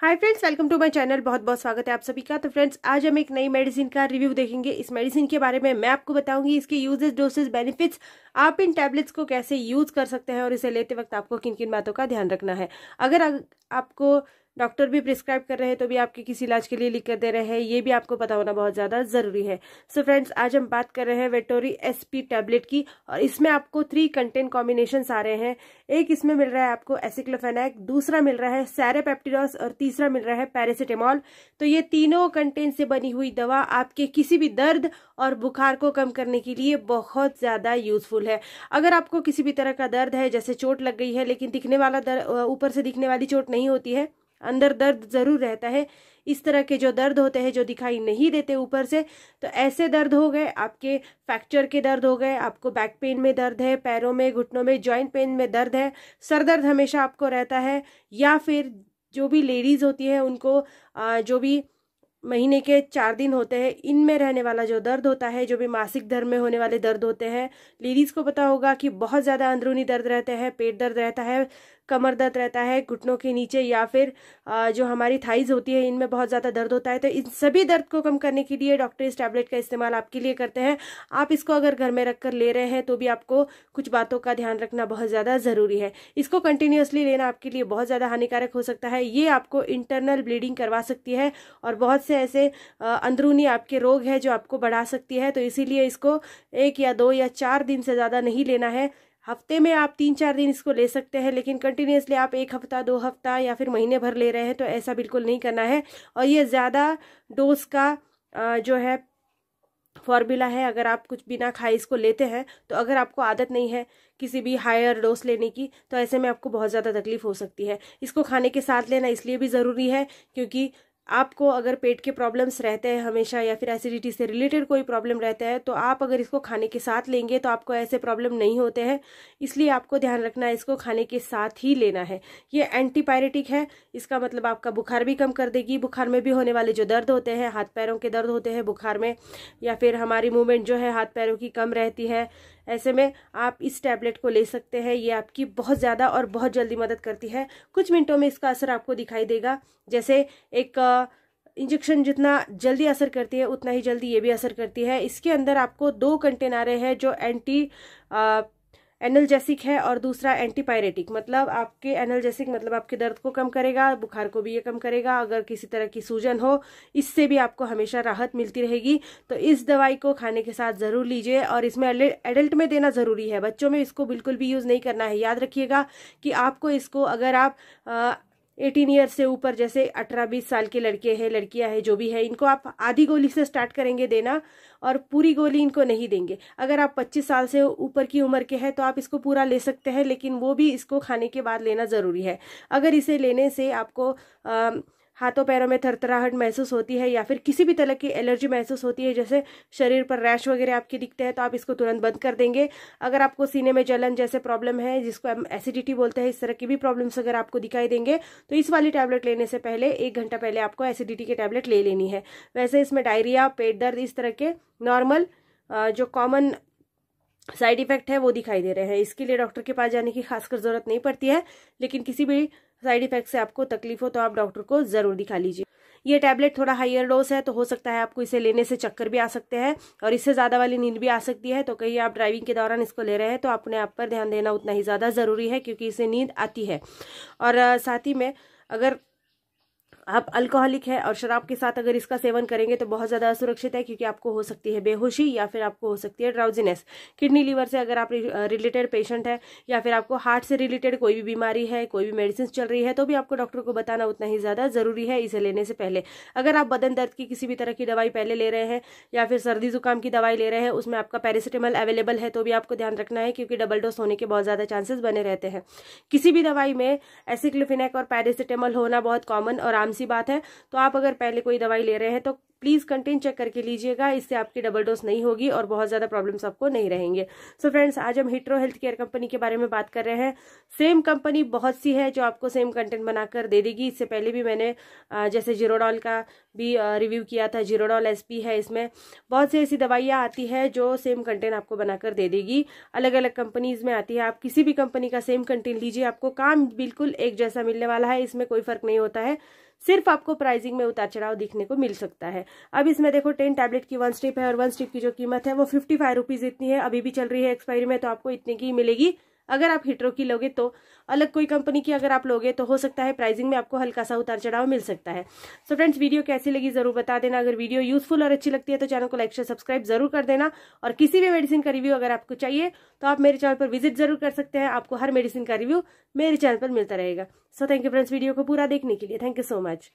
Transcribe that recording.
hi friends welcome to my channel बहुत बहुत स्वागत है आप सभी का तो फ्रेंड्स आज हम एक नई मेडिसिन का रिव्यू देखेंगे इस मेडिसिन के बारे में मैं आपको बताऊंगी इसके यूजेस डोसेस बेनिफिट्स आप इन टैबलेट्स को कैसे यूज कर सकते हैं और इसे लेते वक्त आपको किन किन बातों का ध्यान रखना है अगर आपको डॉक्टर भी प्रिस्क्राइब कर रहे हैं तो भी आपके किसी इलाज के लिए लिख कर दे रहे हैं ये भी आपको पता होना बहुत ज़्यादा ज़रूरी है सो so फ्रेंड्स आज हम बात कर रहे हैं वेटोरी एस पी टैबलेट की और इसमें आपको थ्री कंटेंट कॉम्बिनेशन आ रहे हैं एक इसमें मिल रहा है आपको एसिक्लोफेनाइक दूसरा मिल रहा है सैरेपेप्टिडॉस और तीसरा मिल रहा है पैरासिटेमॉल तो ये तीनों कंटेंट से बनी हुई दवा आपके किसी भी दर्द और बुखार को कम करने के लिए बहुत ज़्यादा यूजफुल है अगर आपको किसी भी तरह का दर्द है जैसे चोट लग गई है लेकिन दिखने वाला ऊपर से दिखने वाली चोट नहीं होती है अंदर दर्द ज़रूर रहता है इस तरह के जो दर्द होते हैं जो दिखाई नहीं देते ऊपर से तो ऐसे दर्द हो गए आपके फ्रैक्चर के दर्द हो गए आपको बैक पेन में दर्द है पैरों में घुटनों में जॉइंट पेन में दर्द है सर दर्द हमेशा आपको रहता है या फिर जो भी लेडीज़ होती है उनको जो भी महीने के चार दिन होते हैं इनमें रहने वाला जो दर्द होता है जो भी मासिक धर्म में होने वाले दर्द होते हैं लेडीज़ को पता होगा कि बहुत ज़्यादा अंदरूनी दर्द रहते हैं पेट दर्द रहता है कमर दर्द रहता है घुटनों के नीचे या फिर जो हमारी थाइज होती है इनमें बहुत ज़्यादा दर्द होता है तो इन सभी दर्द को कम करने के लिए डॉक्टर इस टैबलेट का इस्तेमाल आपके लिए करते हैं आप इसको अगर घर में रख कर ले रहे हैं तो भी आपको कुछ बातों का ध्यान रखना बहुत ज़्यादा ज़रूरी है इसको कंटिन्यूसली लेना आपके लिए बहुत ज़्यादा हानिकारक हो सकता है ये आपको इंटरनल ब्लीडिंग करवा सकती है और बहुत से ऐसे अंदरूनी आपके रोग है जो आपको बढ़ा सकती है तो इसीलिए इसको एक या दो या चार दिन से ज़्यादा नहीं लेना है हफ्ते में आप तीन चार दिन इसको ले सकते हैं लेकिन कंटिन्यूसली आप एक हफ्ता दो हफ्ता या फिर महीने भर ले रहे हैं तो ऐसा बिल्कुल नहीं करना है और ये ज़्यादा डोज का जो है फॉर्मूला है अगर आप कुछ बिना खाए इसको लेते हैं तो अगर आपको आदत नहीं है किसी भी हायर डोज लेने की तो ऐसे में आपको बहुत ज़्यादा तकलीफ हो सकती है इसको खाने के साथ लेना इसलिए भी ज़रूरी है क्योंकि आपको अगर पेट के प्रॉब्लम्स रहते हैं हमेशा या फिर एसिडिटी से रिलेटेड कोई प्रॉब्लम रहता है तो आप अगर इसको खाने के साथ लेंगे तो आपको ऐसे प्रॉब्लम नहीं होते हैं इसलिए आपको ध्यान रखना है इसको खाने के साथ ही लेना है ये एंटीपायरेटिक है इसका मतलब आपका बुखार भी कम कर देगी बुखार में भी होने वाले जो दर्द होते हैं हाथ पैरों के दर्द होते हैं बुखार में या फिर हमारी मूवमेंट जो है हाथ पैरों की कम रहती है ऐसे में आप इस टैबलेट को ले सकते हैं ये आपकी बहुत ज़्यादा और बहुत जल्दी मदद करती है कुछ मिनटों में इसका असर आपको दिखाई देगा जैसे एक इंजेक्शन जितना जल्दी असर करती है उतना ही जल्दी ये भी असर करती है इसके अंदर आपको दो कंटेनारे हैं जो एंटी आ, एनलजेसिक है और दूसरा एंटीपायरेटिक मतलब आपके एनलजेसिक मतलब आपके दर्द को कम करेगा बुखार को भी ये कम करेगा अगर किसी तरह की सूजन हो इससे भी आपको हमेशा राहत मिलती रहेगी तो इस दवाई को खाने के साथ ज़रूर लीजिए और इसमें एडल्ट में देना ज़रूरी है बच्चों में इसको बिल्कुल भी यूज़ नहीं करना है याद रखिएगा कि आपको इसको अगर आप एटीन ईयर से ऊपर जैसे अठारह बीस साल के लड़के हैं लड़कियां हैं जो भी है इनको आप आधी गोली से स्टार्ट करेंगे देना और पूरी गोली इनको नहीं देंगे अगर आप पच्चीस साल से ऊपर की उम्र के हैं तो आप इसको पूरा ले सकते हैं लेकिन वो भी इसको खाने के बाद लेना ज़रूरी है अगर इसे लेने से आपको आ, हाथों पैरों में थरथराहट महसूस होती है या फिर किसी भी तरह की एलर्जी महसूस होती है जैसे शरीर पर रैश वगैरह आपके दिखते हैं तो आप इसको तुरंत बंद कर देंगे अगर आपको सीने में जलन जैसे प्रॉब्लम है जिसको हम एसिडिटी बोलते हैं इस तरह की भी प्रॉब्लम्स अगर आपको दिखाई देंगे तो इस वाली टैबलेट लेने से पहले एक घंटा पहले आपको एसिडिटी की टैबलेट ले लेनी है वैसे इसमें डायरिया पेट दर्द इस तरह के नॉर्मल जो कॉमन साइड इफेक्ट है वो दिखाई दे रहे हैं इसके लिए डॉक्टर के पास जाने की खासकर ज़रूरत नहीं पड़ती है लेकिन किसी भी साइड इफेक्ट से आपको तकलीफ हो तो आप डॉक्टर को ज़रूर दिखा लीजिए ये टैबलेट थोड़ा हाइयर डोज है तो हो सकता है आपको इसे लेने से चक्कर भी आ सकते हैं और इससे ज़्यादा वाली नींद भी आ सकती है तो कहीं आप ड्राइविंग के दौरान इसको ले रहे हैं तो अपने आप पर ध्यान देना उतना ही ज़्यादा ज़रूरी है क्योंकि इसे नींद आती है और साथ ही में अगर आप अल्कोहलिक है और शराब के साथ अगर इसका सेवन करेंगे तो बहुत ज़्यादा असुरक्षित है क्योंकि आपको हो सकती है बेहोशी या फिर आपको हो सकती है ड्राउजीनेस किडनी लीवर से अगर आप रिलेटेड पेशेंट है या फिर आपको हार्ट से रिलेटेड कोई भी बीमारी है कोई भी मेडिसिन चल रही है तो भी आपको डॉक्टर को बताना उतना ही ज़्यादा ज़रूरी है इसे लेने से पहले अगर आप बदन दर्द की किसी भी तरह की दवाई पहले ले रहे हैं या फिर सर्दी जुकाम की दवाई ले रहे हैं उसमें आपका पैरासिटेमल अवेलेबल है तो भी आपको ध्यान रखना है क्योंकि डबल डोज होने के बहुत ज़्यादा चांसेस बने रहते हैं किसी भी दवाई में एसिक्लोफिनेक और पैरासिटेमल होना बहुत कॉमन और आम सी बात है तो आप अगर पहले कोई दवाई ले रहे हैं तो प्लीज कंटेंट चेक करके लीजिएगा इससे आपकी डबल डोज नहीं होगी और बहुत ज्यादा प्रॉब्लम्स आपको नहीं रहेंगे सो so फ्रेंड्स आज हम हिट्रो हेल्थ केयर कंपनी के बारे में बात कर रहे हैं सेम कंपनी बहुत सी है जो आपको सेम कंटेंट बनाकर दे देगी इससे पहले भी मैंने जैसे जीरोडॉल का भी रिव्यू किया था जीरोडॉल एस है इसमें बहुत सी ऐसी दवाइयाँ आती है जो सेम कंटेंट आपको बनाकर दे देगी अलग अलग कंपनीज में आती है आप किसी भी कंपनी का सेम कंटेंट लीजिए आपको काम बिल्कुल एक जैसा मिलने वाला है इसमें कोई फर्क नहीं होता है सिर्फ आपको प्राइसिंग में उतार चढ़ाव दिखने को मिल सकता है अब इसमें देखो टेन टैबलेट की वन स्ट्रिप है और वन स्ट्रिप की जो कीमत है वो फिफ्टी फाइव रुपीज़ इतनी है अभी भी चल रही है एक्सपायरी में तो आपको इतने की मिलेगी अगर आप हीटरों की लोगे तो अलग कोई कंपनी की अगर आप लोगे तो हो सकता है प्राइसिंग में आपको हल्का सा उतार चढ़ाव मिल सकता है सो so फ्रेंड्स वीडियो कैसी लगी जरूर बता देना अगर वीडियो यूजफुल और अच्छी लगती है तो चैनल को लाइक शेयर सब्सक्राइब जरूर कर देना और किसी भी मेडिसिन का रिव्यू अगर आपको चाहिए तो आप मेरे चैनल पर विजिट जरूर कर सकते हैं आपको हर मेडिसिन का रिव्यू मेरे चैनल पर मिलता रहेगा so thank you friends video को पूरा देखने के लिए थैंक यू सो मच